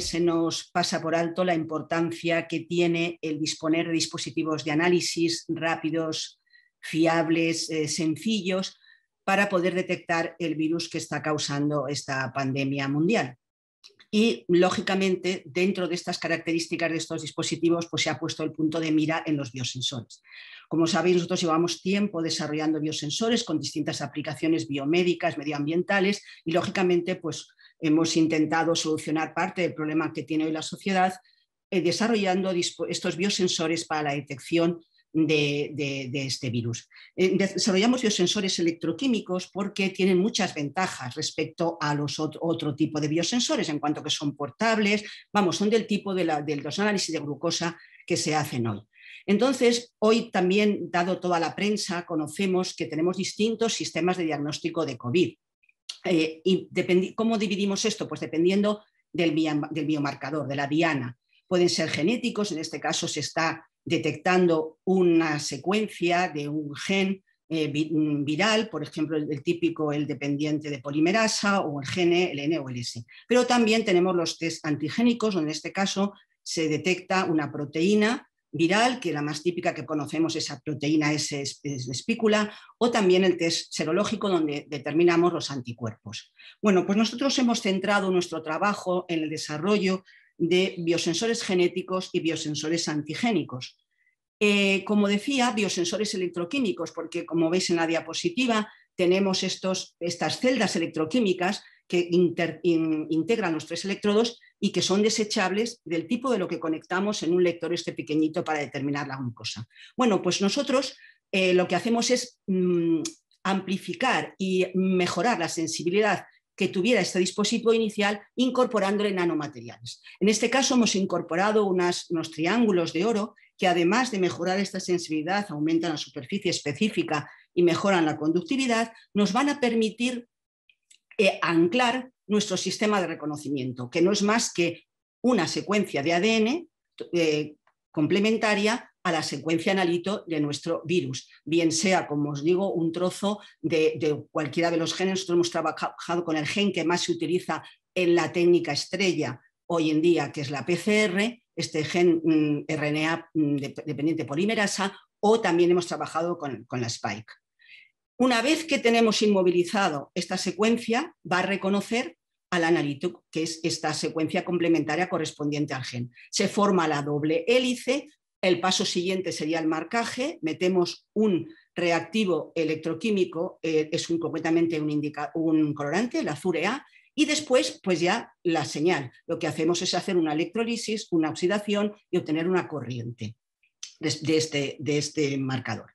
se nos pasa por alto la importancia que tiene el disponer de dispositivos de análisis rápidos, fiables, eh, sencillos, para poder detectar el virus que está causando esta pandemia mundial. Y, lógicamente, dentro de estas características de estos dispositivos, pues se ha puesto el punto de mira en los biosensores. Como sabéis, nosotros llevamos tiempo desarrollando biosensores con distintas aplicaciones biomédicas, medioambientales, y, lógicamente, pues Hemos intentado solucionar parte del problema que tiene hoy la sociedad eh, desarrollando estos biosensores para la detección de, este virus. Eh, desarrollamos biosensores electroquímicos porque tienen muchas ventajas respecto a los otro, tipo de biosensores, en cuanto que son portables, vamos, son del tipo de, de los análisis de glucosa que se hacen hoy. Entonces, hoy también, dado toda la prensa, conocemos que tenemos distintos sistemas de diagnóstico de COVID. Eh, y ¿Cómo dividimos esto? Pues dependiendo del, biomarcador, de la diana. Pueden ser genéticos, en este caso se está detectando una secuencia de un gen eh, mm, viral, por ejemplo, el, típico, el dependiente de polimerasa o el gen e, el o Pero también tenemos los test antigénicos, donde en este caso se detecta una proteína viral, que la más típica que conocemos esa proteína S espícula, o también el test serológico donde determinamos los anticuerpos. Bueno, pues nosotros hemos centrado nuestro trabajo en el desarrollo de biosensores genéticos y biosensores antigénicos. Eh, como decía, biosensores electroquímicos, porque como veis en la diapositiva, tenemos estas celdas electroquímicas que integran los tres electrodos y que son desechables del tipo de lo que conectamos en un lector este pequeñito para determinar la glucosa. Bueno, pues nosotros eh, lo que hacemos es mm, amplificar y mejorar la sensibilidad que tuviera este dispositivo inicial incorporándole nanomateriales. En este caso hemos incorporado unos triángulos de oro que además de mejorar esta sensibilidad, aumentan la superficie específica y mejoran la conductividad, nos van a permitir e anclar nuestro sistema de reconocimiento, que no es más que una secuencia de ADN eh, complementaria a la secuencia analito de nuestro virus, bien sea, como os digo, un trozo de, cualquiera de los genes. Nosotros hemos trabajado con el gen que más se utiliza en la técnica estrella hoy en día, que es la PCR, este gen mm, RNA mm, dependiente polimerasa, o también hemos trabajado con la Spike. Una vez que tenemos inmovilizado esta secuencia, va a reconocer al analítico, que es esta secuencia complementaria correspondiente al gen. Se forma la doble hélice, el paso siguiente sería el marcaje, metemos un reactivo electroquímico, eh, es completamente un, colorante, el azurea, y después pues ya la señal. Lo que hacemos es hacer una electrolisis, una oxidación y obtener una corriente de este, este marcador.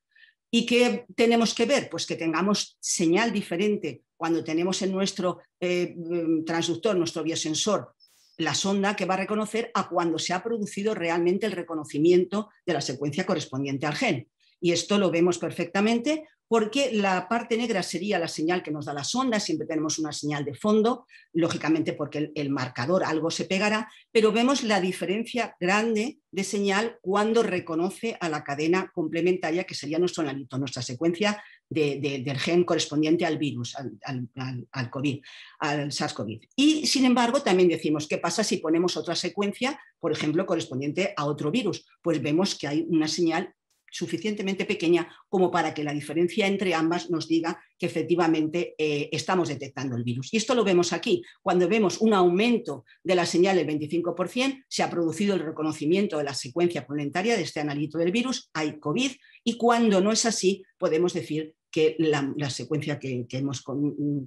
¿Y qué tenemos que ver? Pues que tengamos señal diferente cuando tenemos en nuestro eh, mm, transductor, nuestro biosensor, la sonda que va a reconocer a cuando se ha producido realmente el reconocimiento de la secuencia correspondiente al gen. Y esto lo vemos perfectamente porque la parte negra sería la señal que nos da la sonda, siempre tenemos una señal de fondo, lógicamente porque el, marcador algo se pegará, pero vemos la diferencia grande de señal cuando reconoce a la cadena complementaria, que sería nuestro analito, nuestra secuencia del gen correspondiente al virus, al, al COVID, al SARS-CoV. Y sin embargo, también decimos, ¿qué pasa si ponemos otra secuencia, por ejemplo, correspondiente a otro virus? Pues vemos que hay una señal suficientemente pequeña como para que la diferencia entre ambas nos diga que efectivamente eh, estamos detectando el virus. Y esto lo vemos aquí. Cuando vemos un aumento de la señal del 25%, se ha producido el reconocimiento de la secuencia planetaria de este analito del virus, hay COVID, y cuando no es así, podemos decir que la, secuencia que, hemos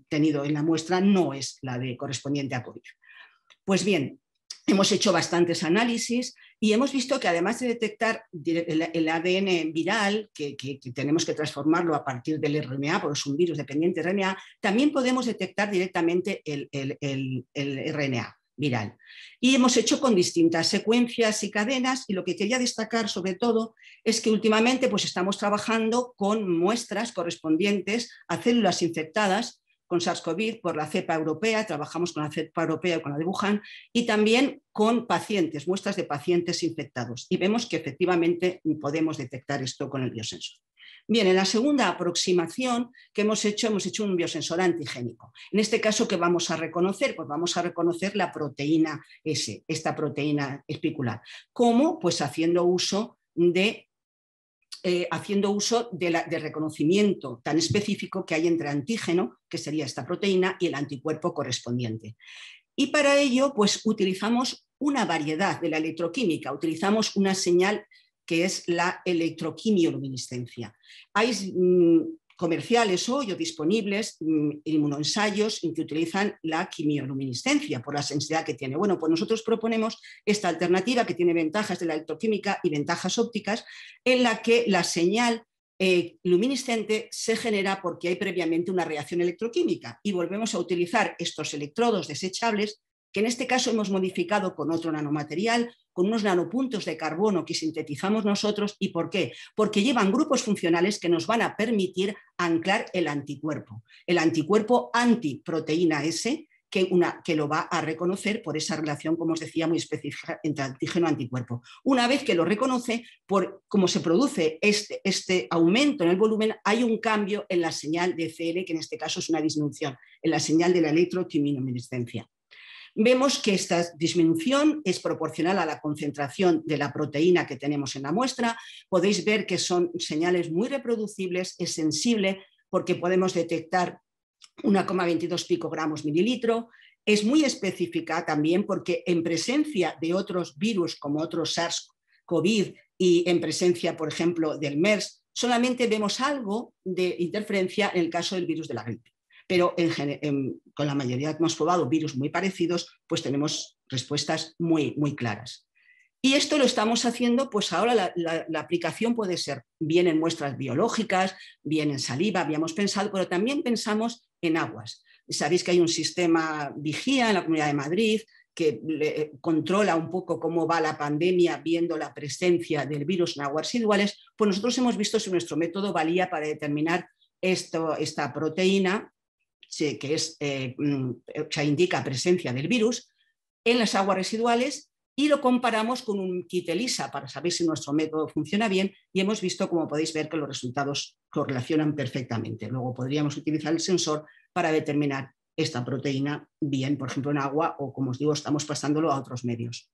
tenido en la muestra no es la de correspondiente a COVID. Pues bien, Hemos hecho bastantes análisis y hemos visto que además de detectar el ADN viral, que, tenemos que transformarlo a partir del RNA, porque es un virus dependiente de RNA, también podemos detectar directamente el, RNA viral. Y hemos hecho con distintas secuencias y cadenas y lo que quería destacar sobre todo es que últimamente pues estamos trabajando con muestras correspondientes a células infectadas con SARS-CoV por la cepa europea, trabajamos con la cepa europea y con la de Wuhan, y también con pacientes, muestras de pacientes infectados. Y vemos que efectivamente podemos detectar esto con el biosensor. Bien, en la segunda aproximación que hemos hecho, hemos hecho un biosensor antigénico. En este caso, ¿qué vamos a reconocer? Pues vamos a reconocer la proteína S, esta proteína espicular. ¿Cómo? Pues haciendo uso de eh, haciendo uso de del reconocimiento tan específico que hay entre antígeno, que sería esta proteína, y el anticuerpo correspondiente. Y para ello, pues utilizamos una variedad de la electroquímica, utilizamos una señal que es la electroquimioluminiscencia. Hay mm, comerciales hoy o disponibles mm, inmunoensayos que utilizan la quimioluminiscencia por la sensibilidad que tiene. Bueno, pues nosotros proponemos esta alternativa que tiene ventajas de la electroquímica y ventajas ópticas, en la que la señal eh, luminiscente se genera porque hay previamente una reacción electroquímica y volvemos a utilizar estos electrodos desechables que en este caso hemos modificado con otro nanomaterial, con unos nanopuntos de carbono que sintetizamos nosotros. ¿Y por qué? Porque llevan grupos funcionales que nos van a permitir anclar el anticuerpo, el anticuerpo antiproteína S, que, lo va a reconocer por esa relación, como os decía, muy específica entre antígeno-anticuerpo. Una vez que lo reconoce, por como se produce este, este, aumento en el volumen, hay un cambio en la señal de CL, que en este caso es una disminución, en la señal de la electroquimiominiscencia. Vemos que esta disminución es proporcional a la concentración de la proteína que tenemos en la muestra. Podéis ver que son señales muy reproducibles, es sensible porque podemos detectar 1,22 gramos mililitro, es muy específica también porque en presencia de otros virus como otros SARS-CoV y en presencia, por ejemplo, del MERS, solamente vemos algo de interferencia en el caso del virus de la gripe pero con la mayoría hemos probado virus muy parecidos, pues tenemos respuestas muy, muy claras. Y esto lo estamos haciendo, pues ahora la, aplicación puede ser bien en muestras biológicas, bien en saliva, habíamos pensado, pero también pensamos en aguas. Sabéis que hay un sistema vigía en la Comunidad de Madrid que eh, controla un poco cómo va la pandemia viendo la presencia del virus en aguas residuales, pues nosotros hemos visto si nuestro método valía para determinar esta proteína que es, eh, mm, indica presencia del virus, en las aguas residuales y lo comparamos con un kit ELISA para saber si nuestro método funciona bien y hemos visto, como podéis ver, que los resultados correlacionan perfectamente. Luego podríamos utilizar el sensor para determinar esta proteína bien, por ejemplo, en agua o, como os digo, estamos pasándolo a otros medios.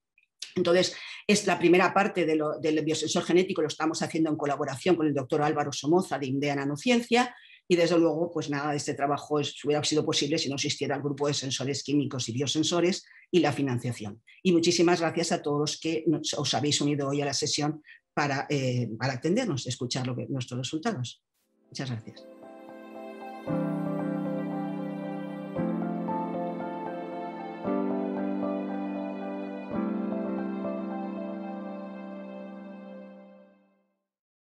Entonces, es la primera parte del biosensor genético, lo estamos haciendo en colaboración con el doctor Álvaro Somoza de INDEA Nanociencia y desde luego, pues nada, de este trabajo hubiera sido posible si no existiera el grupo de sensores químicos y biosensores y la financiación. Y muchísimas gracias a todos que os habéis unido hoy a la sesión para, eh, atendernos, escuchar nuestros resultados. Muchas gracias.